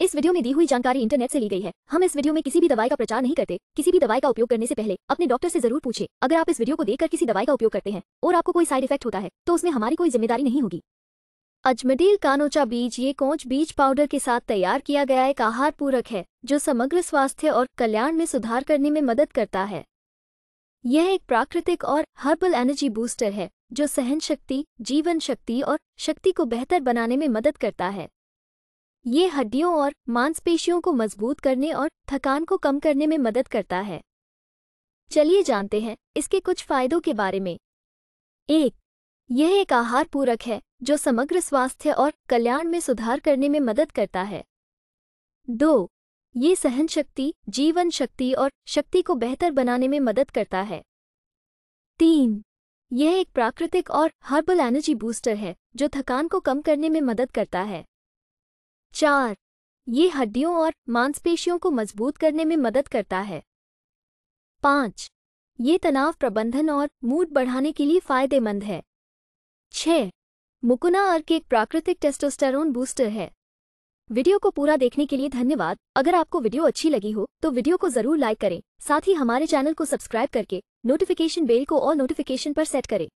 इस वीडियो में दी हुई जानकारी इंटरनेट से ली गई है हम इस वीडियो में किसी भी दवाई का प्रचार नहीं करते किसी भी दवाई का उपयोग करने से पहले अपने डॉक्टर से जरूर पूछे अगर आप इस वीडियो को देखकर किसी दवाई का उपयोग करते हैं और आपको कोई साइड इफेक्ट होता है तो उसमें हमारी कोई जिम्मेदारी नहीं होगी अजमडील कानोचा बीज ये कोच बीज पाउडर के साथ तैयार किया गया एक आहार पूरक है जो समग्र स्वास्थ्य और कल्याण में सुधार करने में मदद करता है यह एक प्राकृतिक और हर्बल एनर्जी बूस्टर है जो सहन शक्ति जीवन शक्ति और शक्ति को बेहतर बनाने में मदद करता है ये हड्डियों और मांसपेशियों को मजबूत करने और थकान को कम करने में मदद करता है चलिए जानते हैं इसके कुछ फायदों के बारे में एक यह एक आहार पूरक है जो समग्र स्वास्थ्य और कल्याण में सुधार करने में मदद करता है दो ये सहन शक्ति जीवन शक्ति और शक्ति को बेहतर बनाने में मदद करता है तीन यह एक प्राकृतिक और हर्बल एनर्जी बूस्टर है जो थकान को कम करने में मदद करता है चार ये हड्डियों और मांसपेशियों को मजबूत करने में मदद करता है पाँच ये तनाव प्रबंधन और मूड बढ़ाने के लिए फायदेमंद है छः मुकुना अर्क एक प्राकृतिक टेस्टोस्टेरोन बूस्टर है वीडियो को पूरा देखने के लिए धन्यवाद अगर आपको वीडियो अच्छी लगी हो तो वीडियो को जरूर लाइक करें साथ ही हमारे चैनल को सब्सक्राइब करके नोटिफिकेशन बेल को और नोटिफिकेशन पर सेट करें